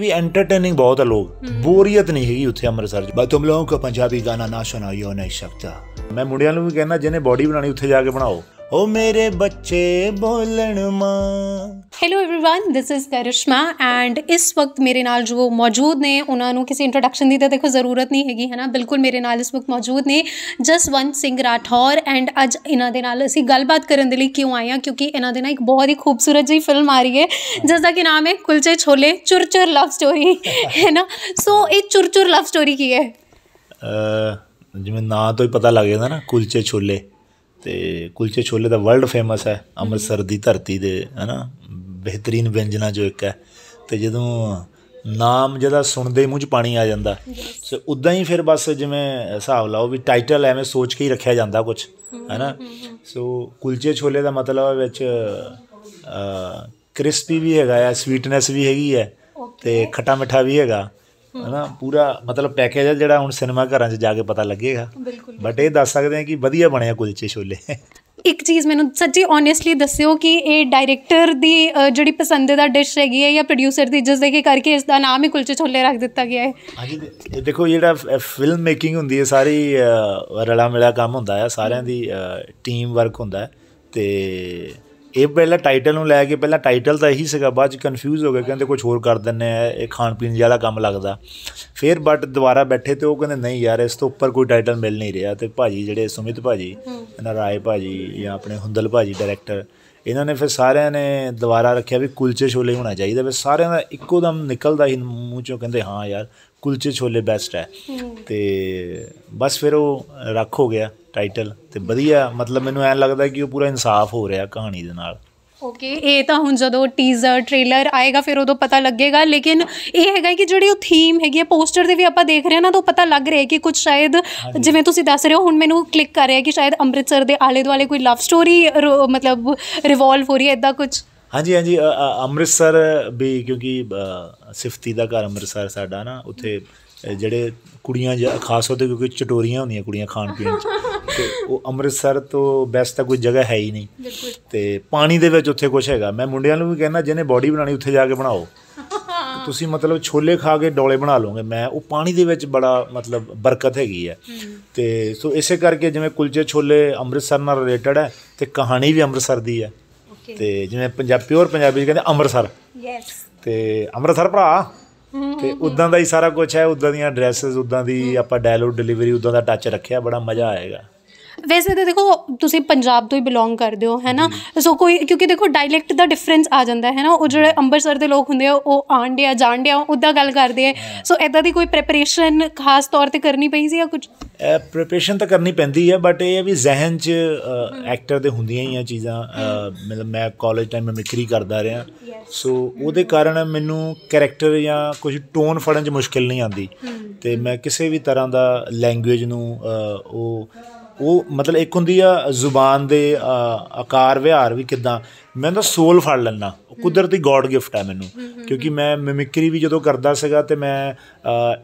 ਵੀ entertaining ਬਹੁਤ ਆ ਲੋਕ ਬੋਰੀਅਤ ਨਹੀਂ ਹੈਗੀ ਉੱਥੇ ਅੰਮ੍ਰਿਤਸਰ ਚ ਬਸ ਤੁਮ ਲੋਕਾਂ ਕੋ ਪੰਜਾਬੀ ਗਾਣਾ ਨਾ ਸੁਣਾਇਓ ਨਹੀਂ ਸ਼ਕਤਾ ਮੈਂ ਮੁੰਡਿਆਂ ਨੂੰ ਵੀ ਕਹਿਣਾ ਜਿਹਨੇ ਬਾਡੀ ਬਣਾਣੀ ਉੱਥੇ ਜਾ ਕੇ ਬਣਾਓ ਓ ਮੇਰੇ ਬੱਚੇ ਬੋਲਣ ਮਾਂ hello everyone this is Karishma and ਇਸ ਵਕਤ ਮੇਰੇ ਨਾਲ ਜੋ ਮੌਜੂਦ ਨੇ ਉਹਨਾਂ ਨੂੰ ਕਿਸੇ ਇੰਟਰੋਡਕਸ਼ਨ ਦੀ ਤਾਂ ਦੇਖੋ ਜ਼ਰੂਰਤ ਨਹੀਂ ਹੈਗੀ ਹੈ ਬਿਲਕੁਲ ਮੇਰੇ ਨਾਲ ਇਸ ਵਕਤ ਮੌਜੂਦ ਨੇ ਜਸਵੰਤ ਸਿੰਘ ਰਾਠੌਰ ਐਂਡ ਅੱਜ ਇਹਨਾਂ ਦੇ ਨਾਲ ਅਸੀਂ ਗੱਲਬਾਤ ਕਰਨ ਦੇ ਲਈ ਕਿਉਂ ਆਏ ਆ ਕਿਉਂਕਿ ਇਹਨਾਂ ਦੇ ਨਾਲ ਇੱਕ ਬਹੁਤ ਹੀ ਖੂਬਸੂਰਤ ਜਿਹੀ ਫਿਲਮ ਆ ਰਹੀ ਹੈ ਜਿਸ ਦਾ ਕਿ ਨਾਮ ਹੈ ਕੁਲਚੇ ਛੋਲੇ ਚੁਰਚੁਰ ਲਵ ਸਟੋਰੀ ਹੈਨਾ ਸੋ ਇਹ ਚੁਰਚੁਰ ਲਵ ਸਟੋਰੀ ਕੀ ਹੈ ਜਿਵੇਂ ਨਾਂ ਤੋਂ ਹੀ ਪਤਾ ਲੱਗ ਜਾਂਦਾ ਨਾ ਕੁਲਚੇ ਛੋਲੇ ਤੇ ਕੁਲਚੇ ਛੋਲੇ ਦਾ ਵਰਲਡ ਫੇਮਸ ਹੈ ਅੰਮ੍ਰਿਤਸਰ ਦੀ ਧਰਤੀ ਦੇ ਹਨਾ ਬਿਹਤਰੀਨ ਵਿਅੰਜਨਾ ਜੋ ਇੱਕ ਹੈ ਤੇ ਜਦੋਂ ਨਾਮ ਜਿਹਦਾ ਸੁਣਦੇ ਮੂੰਹ 'ਚ ਪਾਣੀ ਆ ਜਾਂਦਾ ਸੋ ਉਦਾਂ ਹੀ ਫਿਰ ਬਸ ਜਿਵੇਂ ਹਿਸਾਬ ਲਾਓ ਵੀ ਟਾਈਟਲ ਐਵੇਂ ਸੋਚ ਕੇ ਹੀ ਰੱਖਿਆ ਜਾਂਦਾ ਕੁਝ ਹੈਨਾ ਸੋ ਕੁਲਚੇ ਛੋਲੇ ਦਾ ਮਤਲਬ ਹੈ ਵਿੱਚ ਕ੍ਰਿਸਪੀ ਵੀ ਹੈਗਾ ਐ ਸਵੀਟਨੈਸ ਵੀ ਹੈਗੀ ਹੈ ਤੇ ਖਟਾ ਮਿੱਠਾ ਵੀ ਹੈਗਾ ਹਨਾ ਪੂਰਾ ਮਤਲਬ ਪੈਕੇਜ ਹੈ ਜਿਹੜਾ ਹੁਣ ਸਿਨੇਮਾ ਘਰਾਂ 'ਚ ਜਾ ਕੇ ਪਤਾ ਲੱਗੇਗਾ ਬਟ ਇਹ ਦੱਸ ਸਕਦੇ ਹਾਂ ਕਿ ਵਧੀਆ ਬਣਿਆ ਕੁਲਚੇ ਛੋਲੇ ਇੱਕ ਚੀਜ਼ ਮੈਨੂੰ ਸੱਚੀ ਓਨੈਸਟਲੀ ਦੱਸਿਓ ਕਿ ਇਹ ਡਾਇਰੈਕਟਰ ਦੀ ਜਿਹੜੀ ਪਸੰਦੀਦਾ ਡਿਸ਼ ਹੈਗੀ ਹੈ ਜਾਂ ਪ੍ਰੋਡਿਊਸਰ ਦੀ ਜਿਸ ਦੇ ਕੇ ਕਰਕੇ ਇਸ ਦਾ ਨਾਮ ਹੀ ਕੁਲਚੇ ਛੋਲੇ ਰੱਖ ਦਿੱਤਾ ਗਿਆ ਹੈ ਹਾਂਜੀ ਇਹ ਦੇਖੋ ਜਿਹੜਾ ਫਿਲਮ ਮੇਕਿੰਗ ਹੁੰਦੀ ਹੈ ਸਾਰੀ ਰਲਾ ਮਿਲਾ ਕੰਮ ਹੁੰਦਾ ਹੈ ਸਾਰਿਆਂ ਦੀ ਟੀਮ ਵਰਕ ਹੁੰਦਾ ਹੈ ਤੇ ਇਹ ਪਹਿਲਾਂ ਟਾਈਟਲ ਨੂੰ ਲੈ ਕੇ ਪਹਿਲਾਂ ਟਾਈਟਲ ਤਾਂ ਇਹੀ ਸੀਗਾ ਬਾਅਦ ਚ ਕਨਫਿਊਜ਼ ਹੋ ਗਏ ਕਹਿੰਦੇ ਕੁਝ ਹੋਰ ਕਰ ਦਿੰਨੇ ਆ ਇਹ ਖਾਣ ਪੀਣ ਵਾਲਾ ਕੰਮ ਲੱਗਦਾ ਫਿਰ ਬਟ ਦੁਬਾਰਾ ਬੈਠੇ ਤੇ ਉਹ ਕਹਿੰਦੇ ਨਹੀਂ ਯਾਰ ਇਸ ਤੋਂ ਉੱਪਰ ਕੋਈ ਟਾਈਟਲ ਮਿਲ ਨਹੀਂ ਰਿਹਾ ਤੇ ਭਾਜੀ ਜਿਹੜੇ ਸੁਮਿਤ ਭਾਜੀ ਇਹਨਾਂ ਰਾਏ ਭਾਜੀ ਜਾਂ ਆਪਣੇ ਹੁੰਦਲ ਭਾਜੀ ਡਾਇਰੈਕਟਰ ਇਹਨਾਂ ਨੇ ਫਿਰ ਸਾਰਿਆਂ ਨੇ ਦੁਬਾਰਾ ਰੱਖਿਆ ਵੀ ਕੁਲਚੇ ਛੋਲੇ ਹੋਣਾ ਚਾਹੀਦਾ ਵੀ ਸਾਰਿਆਂ ਦਾ ਇੱਕੋ ਦਮ ਨਿਕਲਦਾ ਹੀ ਮੂੰਹ ਚੋਂ ਕਹਿੰਦੇ ਹਾਂ ਯਾਰ ਕੁਲਚੇ ਛੋਲੇ ਬੈਸਟ ਹੈ ਤੇ ਬਸ ਫਿਰ ਉਹ ਰੱਖ ਹੋ ਗਿਆ ਟਾਈਟਲ ਤੇ ਵਧੀਆ ਮਤਲਬ ਮੈਨੂੰ ਐਂ ਲੱਗਦਾ ਕਿ ਉਹ ਪੂਰਾ ਇਨਸਾਫ ਹੋ ਰਿਹਾ ਕਹਾਣੀ ਦੇ ਨਾਲ ਓਕੇ ਇਹ ਤਾਂ ਹੁਣ ਜਦੋਂ ਟੀਜ਼ਰ ਟ੍ਰੇਲਰ ਆਏਗਾ ਫਿਰ ਉਦੋਂ ਪਤਾ ਲੱਗੇਗਾ ਲੇਕਿਨ ਇਹ ਹੈਗਾ ਕਿ ਜਿਹੜੀ ਉਹ ਥੀਮ ਹੈਗੀ ਹੈ ਪੋਸਟਰ ਦੇ ਵੀ ਆਪਾਂ ਦੇਖ ਰਹੇ ਹਾਂ ਨਾ ਤਾਂ ਪਤਾ ਲੱਗ ਰਿਹਾ ਕਿ ਕੁਝ ਸ਼ਾਇਦ ਜਿਵੇਂ ਤੁਸੀਂ ਦੱਸ ਰਹੇ ਹੋ ਹੁਣ ਮੈਨੂੰ ਕਲਿੱਕ ਕਰ ਰਿਹਾ ਕਿ ਸ਼ਾਇਦ ਅੰਮ੍ਰਿਤਸਰ ਦੇ ਆਲੇ ਦੁਆਲੇ ਕੋਈ ਲਵ ਸਟੋਰੀ ਮਤਲਬ ਰਿਵੋਲਵ ਹੋ ਰਹੀ ਹੈ ਇਦਾਂ ਕੁਝ ਹਾਂਜੀ ਹਾਂਜੀ ਅੰਮ੍ਰਿਤਸਰ ਵੀ ਕਿਉਂਕਿ ਸਿਫਤੀ ਦਾ ਘਰ ਅੰਮ੍ਰਿਤਸਰ ਸਾਡਾ ਨਾ ਉੱਥੇ ਜਿਹੜੇ ਕੁੜੀਆਂ ਖਾਸ ਹੋਦੇ ਕਿਉਂਕਿ ਚਟੋਰੀਆਂ ਹੁੰਦੀਆਂ ਕੁੜੀਆਂ ਖਾਣ ਪੀਣ ਚ ਤੇ ਉਹ ਅੰਮ੍ਰਿਤਸਰ ਤੋਂ ਬੈਸਟ ਤਾਂ ਕੋਈ ਜਗ੍ਹਾ ਹੈ ਹੀ ਨਹੀਂ ਤੇ ਪਾਣੀ ਦੇ ਵਿੱਚ ਉੱਥੇ ਕੁਝ ਹੈਗਾ ਮੈਂ ਮੁੰਡਿਆਂ ਨੂੰ ਵੀ ਕਹਿੰਦਾ ਜਿਹਨੇ ਬਾਡੀ ਬਣਾਣੀ ਉੱਥੇ ਜਾ ਕੇ ਬਣਾਓ ਤੁਸੀਂ ਮਤਲਬ ਛੋਲੇ ਖਾ ਕੇ ਡੋਲੇ ਬਣਾ ਲਓਗੇ ਮੈਂ ਉਹ ਪਾਣੀ ਦੇ ਵਿੱਚ ਬੜਾ ਮਤਲਬ ਬਰਕਤ ਹੈਗੀ ਹੈ ਤੇ ਸੋ ਇਸੇ ਕਰਕੇ ਜਿਵੇਂ ਕੁਲਚੇ ਛੋਲੇ ਅੰਮ੍ਰਿਤਸਰ ਨਾਲ ਰਿਲੇਟਡ ਹੈ ਤੇ ਕਹਾਣੀ ਵੀ ਅੰਮ੍ਰਿਤਸਰ ਦੀ ਹੈ ਤੇ ਜਿਵੇਂ ਪੰਜਾਬ ਪਿਓਰ ਪੰਜਾਬੀ ਕਹਿੰਦੇ ਅੰਮ੍ਰਿਤਸਰ ਯੈਸ ਤੇ ਅੰਮ੍ਰਿਤਸਰ ਭਰਾ ਤੇ ਉਦਾਂ ਦਾ ਹੀ ਸਾਰਾ ਕੁਝ ਹੈ ਉਦਾਂ ਦੀਆਂ ਡਰੈਸਸ ਉਦਾਂ ਦੀ ਆਪਾਂ ਡਾਇਲੋਗ ਡਿਲੀਵਰੀ ਉਦਾਂ ਦਾ ਟੱਚ ਰੱਖਿਆ ਬੜਾ ਮਜ਼ਾ ਆਏਗਾ ਵੈਸੇ ਤਾਂ ਦੇਖੋ ਤੁਸੀਂ ਪੰਜਾਬ ਤੋਂ ਹੀ ਬਿਲੋਂਗ ਕਰਦੇ ਹੋ ਹੈ ਨਾ ਸੋ ਕੋਈ ਕਿਉਂਕਿ ਦੇਖੋ ਡਾਇਲੈਕਟ ਦਾ ਡਿਫਰੈਂਸ ਆ ਜਾਂਦਾ ਹੈ ਨਾ ਉਹ ਜਿਹੜੇ ਅੰਮ੍ਰਿਤਸਰ ਦੇ ਲੋਕ ਹੁੰਦੇ ਆ ਉਹ ਆਂਡਿਆ ਜਾਂਡਿਆ ਉਦਾਂ ਗੱਲ ਕਰਦੇ ਆ ਸੋ ਐਦਾਂ ਦੀ ਕੋਈ ਪ੍ਰੈਪਰੇਸ਼ਨ ਖਾਸ ਤੌਰ ਤੇ ਕਰਨੀ ਪਈ ਸੀ ਜਾਂ ਕੁਝ ਪ੍ਰੈਪਰੇਸ਼ਨ ਤਾਂ ਕਰਨੀ ਪੈਂਦੀ ਹੈ ਬਟ ਇਹ ਹੈ ਵੀ ਜ਼ਿਹਨ 'ਚ ਐਕਟਰ ਦੇ ਹੁੰਦੀਆਂ ਹੀ ਆ ਚੀਜ਼ਾਂ ਮਤਲਬ ਮੈਂ ਕਾਲਜ ਟਾਈਮ ਮੈਂ ਮਿਕਰੀ ਕਰਦਾ ਰਿਹਾ ਸੋ ਉਹਦੇ ਕਾਰਨ ਮੈਨੂੰ ਕੈਰੈਕਟਰ ਜਾਂ ਕੁਝ ਟੋਨ ਫੜਨ 'ਚ ਮੁਸ਼ਕਿਲ ਨਹੀਂ ਆਂਦੀ ਤੇ ਮੈਂ ਕਿਸੇ ਵੀ ਤਰ੍ਹਾਂ ਦਾ ਲੈਂਗੁਏਜ ਨੂੰ ਉਹ ਉਹ ਮਤਲਬ ਇੱਕ ਹੁੰਦੀ ਆ ਜ਼ੁਬਾਨ ਦੇ ਆਕਾਰ ਵਿਹਾਰ ਵੀ ਕਿਦਾਂ ਮੈਂ ਤਾਂ ਸੋਲ ਫੜ ਲੈਣਾ ਕੁਦਰਤੀ ਗੋਡ ਗਿਫਟ ਹੈ ਮੈਨੂੰ ਕਿਉਂਕਿ ਮੈਂ ਮਿਮਿਕਰੀ ਵੀ ਜਦੋਂ ਕਰਦਾ ਸੀਗਾ ਤੇ ਮੈਂ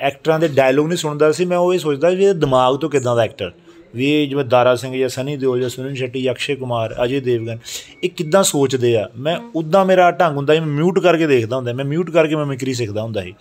ਐਕਟਰਾਂ ਦੇ ਡਾਇਲੋਗ ਨਹੀਂ ਸੁਣਦਾ ਸੀ ਮੈਂ ਉਹ ਇਹ ਸੋਚਦਾ ਵੀ ਇਹ ਦਿਮਾਗ ਤੋਂ ਕਿਦਾਂ ਦਾ ਐਕਟਰ ਵੀ ਜਿਵੇਂ ਦਾਰਾ ਸਿੰਘ ਜਾਂ ਸਨੀ ਦਿਓਲ ਜਾਂ ਸੁਨੀਲ ਸ਼ੈਟੀ ਅਕਸ਼ੇ ਕੁਮਾਰ ਅਜੇ ਦੇਵਗਨ ਇਹ ਕਿਦਾਂ ਸੋਚਦੇ ਆ ਮੈਂ ਉਦਾਂ ਮੇਰਾ ਢੰਗ ਹੁੰਦਾ ਮੈਂ ਮਿਊਟ ਕਰਕੇ ਦੇਖਦਾ ਹੁੰਦਾ ਮੈਂ ਮਿਊਟ ਕਰਕੇ ਮੈਂ ਮਿਮਿਕਰੀ ਸਿੱਖਦਾ ਹੁੰਦਾ ਸੀ